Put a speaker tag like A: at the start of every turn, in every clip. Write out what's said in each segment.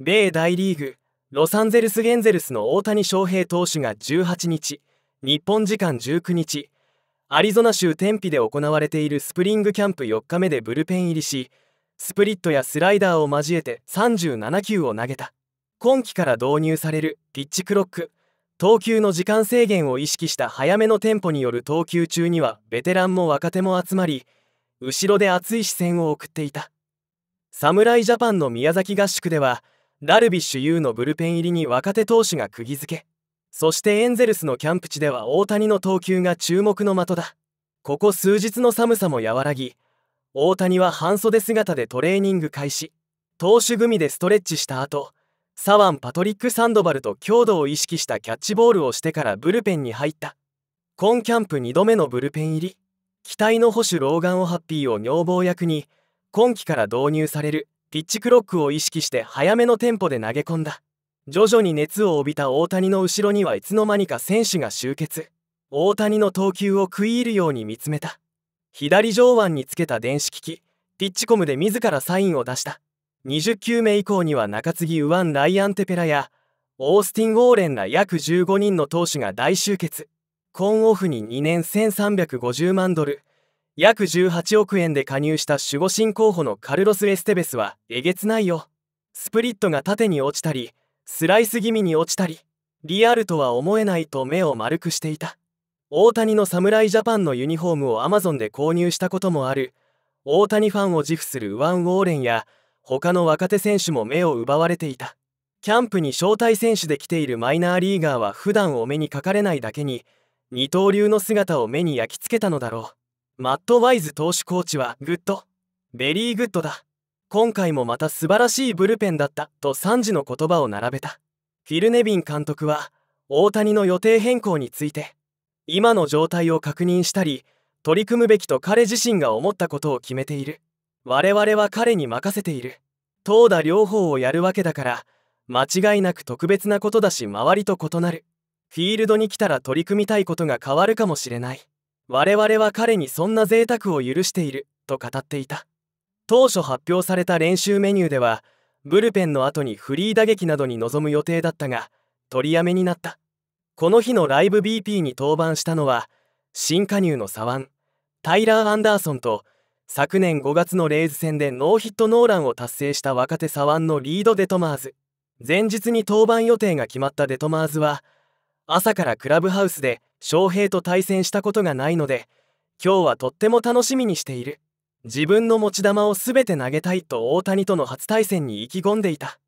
A: 米大リーグロサンゼルス・ゲンゼルスの大谷翔平投手が18日日本時間19日アリゾナ州テンピで行われているスプリングキャンプ4日目でブルペン入りしスプリットやスライダーを交えて37球を投げた今季から導入されるピッチクロック投球の時間制限を意識した早めのテンポによる投球中にはベテランも若手も集まり後ろで熱い視線を送っていた侍ジャパンの宮崎合宿では「ダルビッシュ有のブルペン入りに若手投手が釘付けそしてエンゼルスのキャンプ地では大谷の投球が注目の的だここ数日の寒さも和らぎ大谷は半袖姿でトレーニング開始投手組でストレッチした後サワン・パトリック・サンドバルと強度を意識したキャッチボールをしてからブルペンに入った今キャンプ2度目のブルペン入り期待の保守ローガン・オハッピーを女房役に今季から導入されるピッチクロックを意識して早めのテンポで投げ込んだ徐々に熱を帯びた大谷の後ろにはいつの間にか選手が集結大谷の投球を食い入るように見つめた左上腕につけた電子機器ピッチコムで自らサインを出した20球目以降には中継ぎウワン・ライアンテペラやオースティン・ウォーレンら約15人の投手が大集結コーンオフに2年1350万ドル約18億円で加入した守護神候補のカルロス・エステベスはえげつないよスプリットが縦に落ちたりスライス気味に落ちたりリアルとは思えないと目を丸くしていた大谷の侍ジャパンのユニフォームをアマゾンで購入したこともある大谷ファンを自負するワン・ウォーレンや他の若手選手も目を奪われていたキャンプに招待選手で来ているマイナーリーガーは普段お目にかかれないだけに二刀流の姿を目に焼き付けたのだろうマット・ワイズ投手コーチはグッドベリーグッドだ今回もまた素晴らしいブルペンだったと3時の言葉を並べたフィル・ネビン監督は大谷の予定変更について今の状態を確認したり取り組むべきと彼自身が思ったことを決めている我々は彼に任せている投打両方をやるわけだから間違いなく特別なことだし周りと異なるフィールドに来たら取り組みたいことが変わるかもしれない我々は彼にそんな贅沢を許していると語っていた当初発表された練習メニューではブルペンの後にフリー打撃などに臨む予定だったが取りやめになったこの日のライブ BP に登板したのは新加入の左腕タイラー・アンダーソンと昨年5月のレイズ戦でノーヒットノーランを達成した若手左腕のリード・デトマーズ前日に登板予定が決まったデトマーズは朝からクラブハウスで翔平と対戦したことがないので今日はとっても楽しみにしている自分の持ち球を全て投げたいと大谷との初対戦に意気込んでいた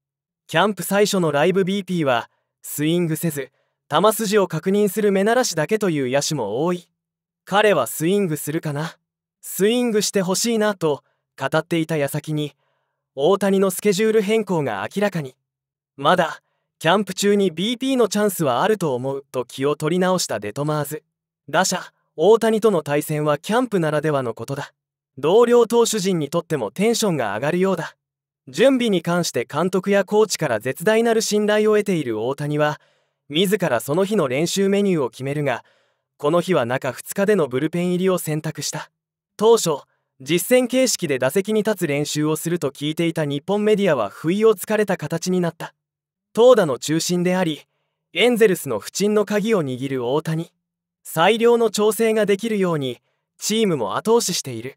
A: キャンプ最初のライブ BP はスイングせず球筋を確認する目慣らしだけという野手も多い彼はスイングするかなスイングしてほしいなと語っていた矢先に大谷のスケジュール変更が明らかにまだキャンプ中に BP のチャンスはあると思うと気を取り直したデトマーズ打者大谷との対戦はキャンプならではのことだ同僚投手陣にとってもテンションが上がるようだ準備に関して監督やコーチから絶大なる信頼を得ている大谷は自らその日の練習メニューを決めるがこの日は中2日でのブルペン入りを選択した当初実戦形式で打席に立つ練習をすると聞いていた日本メディアは不意をつかれた形になった投打の中心でありエンゼルスの不沈の鍵を握る大谷最良の調整ができるようにチームも後押ししている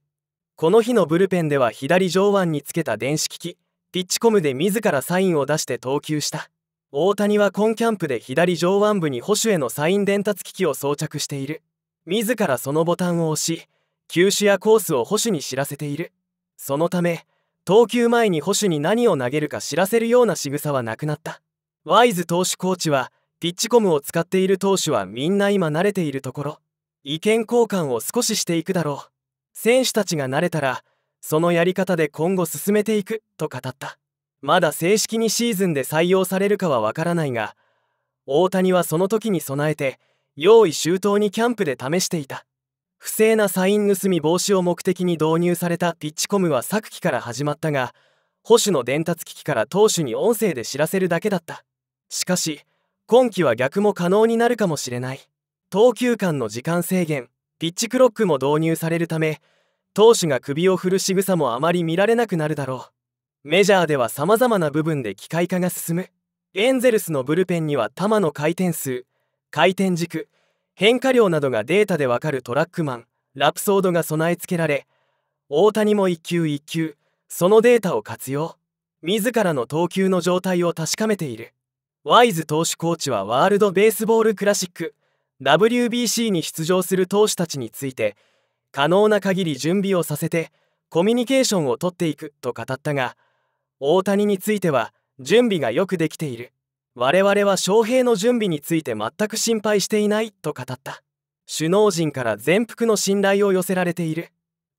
A: この日のブルペンでは左上腕につけた電子機器ピッチコムで自らサインを出して投球した大谷は今キャンプで左上腕部に保守へのサイン伝達機器を装着している自らそのボタンを押し球種やコースを保守に知らせているそのため投球前に保守に何を投げるか知らせるような仕草はなくなったワイズ投手コーチはピッチコムを使っている投手はみんな今慣れているところ意見交換を少ししていくだろう選手たちが慣れたらそのやり方で今後進めていくと語ったまだ正式にシーズンで採用されるかはわからないが大谷はその時に備えて用意周到にキャンプで試していた不正なサイン盗み防止を目的に導入されたピッチコムは昨季から始まったが保守の伝達機器から投手に音声で知らせるだけだったしかし今季は逆も可能になるかもしれない投球間の時間制限ピッチクロックも導入されるため投手が首を振る仕草もあまり見られなくなるだろうメジャーでは様々な部分で機械化が進むエンゼルスのブルペンには球の回転数回転軸変化量などがデータでわかるトラックマンラプソードが備え付けられ大谷も1球1球そのデータを活用自らの投球の状態を確かめているワイズ投手コーチはワールド・ベースボール・クラシック WBC に出場する投手たちについて可能な限り準備をさせてコミュニケーションをとっていくと語ったが大谷については準備がよくできている我々は翔平の準備について全く心配していないと語った首脳陣から全幅の信頼を寄せられている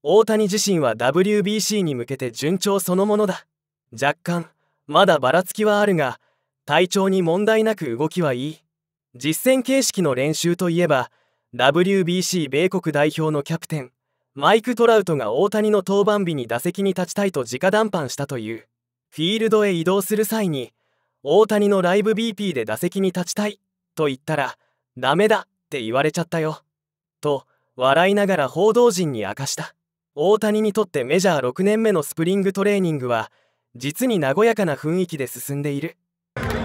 A: 大谷自身は WBC に向けて順調そのものだ若干まだばらつきはあるが体調に問題なく動きはいい実戦形式の練習といえば WBC 米国代表のキャプテンマイク・トラウトが大谷の登板日に打席に立ちたいと直談判したというフィールドへ移動する際に大谷のライブ BP で打席に立ちたいと言ったらダメだって言われちゃったよと笑いながら報道陣に明かした大谷にとってメジャー6年目のスプリングトレーニングは実に和やかな雰囲気で進んでいる you